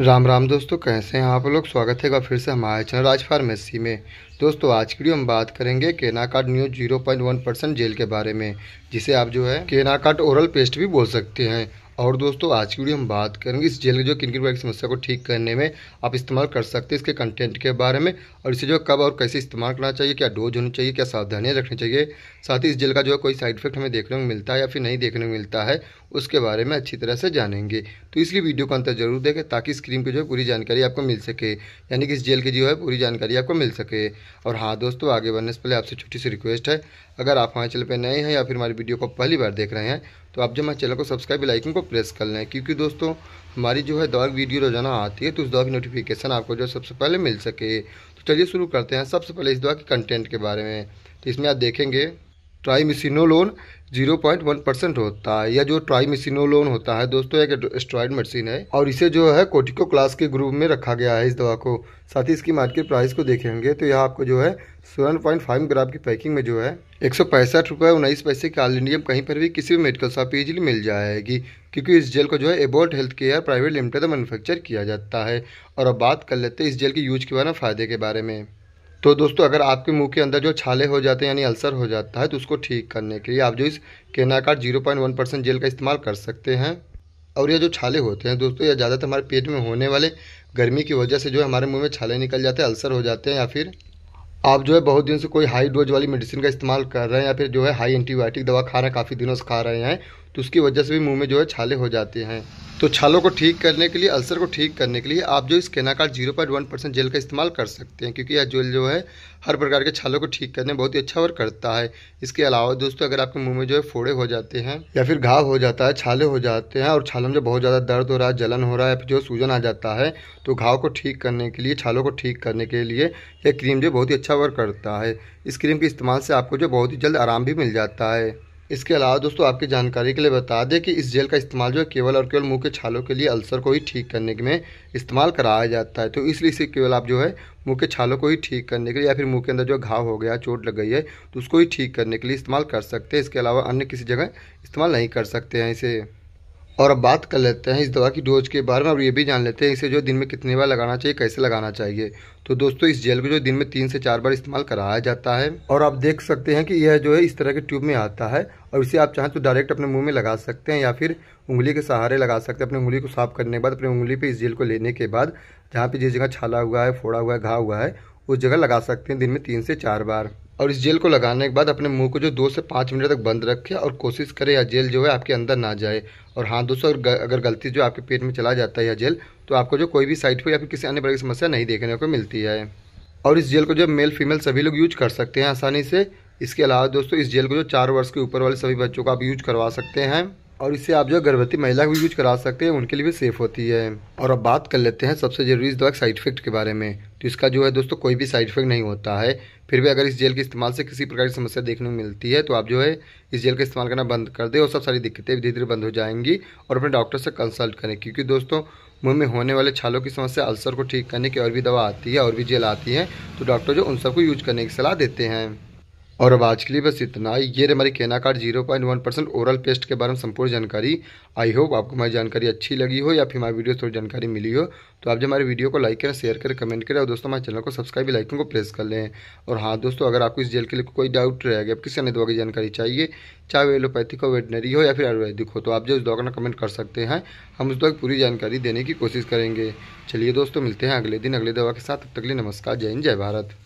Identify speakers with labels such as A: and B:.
A: राम राम दोस्तों कैसे हैं आप लोग स्वागत है फिर से हमारे चैनल राज फार्मेसी में दोस्तों आज की वीडियो हम बात करेंगे Kenacort news zero point one percent gel के बारे में जिसे आप जो है केनाकाट ओरल पेस्ट भी बोल सकते हैं और दोस्तों आज की वीडियो हम बात करेंगे इस जेल की जो किन किन प्रकार की समस्या को ठीक करने में आप इस्तेमाल कर सकते हैं इसके कंटेंट के बारे में और इसे जो कब और कैसे इस्तेमाल करना चाहिए क्या डोज होनी चाहिए क्या सावधानियाँ रखनी चाहिए साथ ही इस जेल का जो है कोई साइड इफेक्ट हमें देखने को मिलता है या फिर नहीं देखने को मिलता है उसके बारे में अच्छी तरह से जानेंगे तो इसलिए वीडियो को अंतर जरूर देखें ताकि स्क्रीन पर जो है पूरी जानकारी आपको मिल सके यानी कि इस जेल की जो है पूरी जानकारी आपको मिल सके और हाँ दोस्तों आगे बढ़ने से पहले आपसे छोटी सी रिक्वेस्ट है अगर आप हमारे चैनल पर नए हैं या फिर हमारी वीडियो को पहली बार देख रहे हैं तो आप जब हमारे चैनल को सब्सक्राइब लाइकन को प्रेस कर लें क्योंकि दोस्तों हमारी जो है दौड़ वीडियो रोजाना आती है तो उस दौड़ की नोटिफिकेशन आपको जो सबसे पहले मिल सके तो चलिए शुरू करते हैं सबसे पहले इस दौड़ के कंटेंट के बारे में तो इसमें आप देखेंगे triamcinolone zero point one percent होता है यह जो ट्राईमिसिनोलोन होता है दोस्तों एक स्ट्रॉइड मेडिसिन है और इसे जो है कोटिको क्लास के ग्रुप में रखा गया है इस दवा को साथ ही इसकी मार्केट प्राइस को देखेंगे तो यह आपको जो है सेवन पॉइंट फाइव ग्राम की पैकिंग में जो है एक सौ पैंसठ रुपये उन्नीस पैसे की इंडियम कहीं पर भी किसी भी मेडिकल शॉप इजिली मिल जाएगी क्योंकि इस जेल को जो है Abbott health care private limited manufacture किया जाता है और अब बात कर लेते हैं इस जेल के यूज के बारे में फ़ायदे के बारे में तो दोस्तों अगर आपके मुंह के अंदर जो छाले हो जाते हैं यानी अल्सर हो जाता है तो उसको ठीक करने के लिए आप जो इस Kenacort zero point one percent gel का इस्तेमाल कर सकते हैं और ये जो छाले होते हैं दोस्तों ये ज़्यादातर हमारे पेट में होने वाले गर्मी की वजह से जो है हमारे मुँह में छाले निकल जाते हैं अल्सर हो जाते हैं या फिर आप जो है बहुत दिन से कोई हाई डोज वाली मेडिसिन का इस्तेमाल कर रहे हैं या फिर जो है हाई एंटीबायोटिक दवा खा रहे हैं काफ़ी दिनों से खा रहे हैं तो उसकी वजह से भी मुँह में जो है छाले हो जाते हैं तो छालों को ठीक करने के लिए अल्सर को ठीक करने के लिए आप जो इस Kenacort zero point one percent gel का इस्तेमाल कर सकते हैं क्योंकि यह जेल जो है हर प्रकार के छालों को ठीक करने में बहुत ही अच्छा वर्क करता है इसके अलावा दोस्तों अगर आपके मुंह में जो है फोड़े हो जाते हैं या फिर घाव हो जाता है छाले हो जाते हैं और छालों में बहुत ज़्यादा दर्द हो रहा है जलन हो रहा है फिर जो सूजन आ जाता है तो घाव को ठीक करने के लिए छालों को ठीक करने के लिए यह क्रीम जो बहुत ही अच्छा वर्क करता है इस क्रीम के इस्तेमाल से आपको जो बहुत ही जल्द आराम भी मिल जाता है इसके अलावा दोस्तों आपकी जानकारी के लिए बता दें कि इस जेल का इस्तेमाल जो है केवल और केवल मुंह के छालों के लिए अल्सर को ही ठीक करने में इस्तेमाल कराया जाता है तो इसलिए इसे केवल आप जो है मुंह के छालों को ही ठीक करने के लिए या फिर मुंह के अंदर जो घाव हो गया चोट लग गई है तो उसको ही ठीक करने के लिए इस्तेमाल कर सकते हैं इसके अलावा अन्य किसी जगह इस्तेमाल नहीं कर सकते हैं इसे और अब बात कर लेते हैं इस दवा की डोज के बारे में और ये भी जान लेते हैं इसे जो दिन में कितने बार लगाना चाहिए कैसे लगाना चाहिए तो दोस्तों इस जेल को जो दिन में तीन से चार बार इस्तेमाल कराया जाता है और आप देख सकते हैं कि यह जो है इस तरह के ट्यूब में आता है और इसे आप चाहें तो डायरेक्ट अपने मुंह में लगा सकते हैं या फिर उंगली के सहारे लगा सकते हैं अपनी उंगली को साफ करने के बाद अपनी उंगली पर इस जेल को लेने के बाद जहाँ पर जिस जगह छाला हुआ है फोड़ा हुआ है घा हुआ है उस जगह लगा सकते हैं दिन में तीन से चार बार और इस जेल को लगाने के बाद अपने मुंह को जो दो से पाँच मिनट तक बंद रखें और कोशिश करें यह जेल जो है आपके अंदर ना जाए और हाँ दोस्तों अगर अगर गलती जो आपके पेट में चला जाता है यह जेल तो आपको जो कोई भी साइड पर या फिर किसी अन्य प्रकार की समस्या नहीं देखने को मिलती है और इस जेल को जो मेल फीमेल सभी लोग यूज कर सकते हैं आसानी से इसके अलावा दोस्तों इस जेल को जो चार वर्ष के ऊपर वाले सभी बच्चों को आप यूज करवा सकते हैं और इसे आप जो गर्भवती महिला को यूज करा सकते हैं उनके लिए भी सेफ होती है और अब बात कर लेते हैं सबसे जरूरी इस दवा के साइड इफेक्ट के बारे में तो इसका जो है दोस्तों कोई भी साइड इफेक्ट नहीं होता है फिर भी अगर इस जेल के इस्तेमाल से किसी प्रकार की समस्या देखने को मिलती है तो आप जो है इस जेल का इस्तेमाल करना बंद कर दें और सब सारी दिक्कतें धीरे धीरे बंद हो जाएंगी और अपने डॉक्टर से कंसल्ट करें क्योंकि दोस्तों मुंह में होने वाले छालों की समस्या अल्सर को ठीक करने की और भी दवा आती है और भी जेल आती है तो डॉक्टर जो उन सबको यूज करने की सलाह देते हैं और अब आज के लिए बस इतना ही ये हमारी Kenacort zero point one percent oral paste के बारे में संपूर्ण जानकारी आई होप आपको हमारी जानकारी अच्छी लगी हो या फिर हमारी वीडियो थोड़ी जानकारी मिली हो तो आप जो हमारे वीडियो को लाइक करें शेयर करें कमेंट करें और दोस्तों हमारे चैनल को सब्सक्राइब लाइकन को प्रेस कर लें और हाँ दोस्तों अगर आपको इस जेल के लिए कोई डाउट रहेगा किसी अन्य दवा की जानकारी चाहिए चाहे एलोपैथिक हो वेटनरी हो या फिर आयुर्वेदिक हो तो आप जो उस दवा का कमेंट कर सकते हैं हम उस दवा की पूरी जानकारी देने की कोशिश करेंगे चलिए दोस्तों मिलते हैं अगले दिन अगले दवा के साथ तब तक लिए नमस्कार जय हिंद जय भारत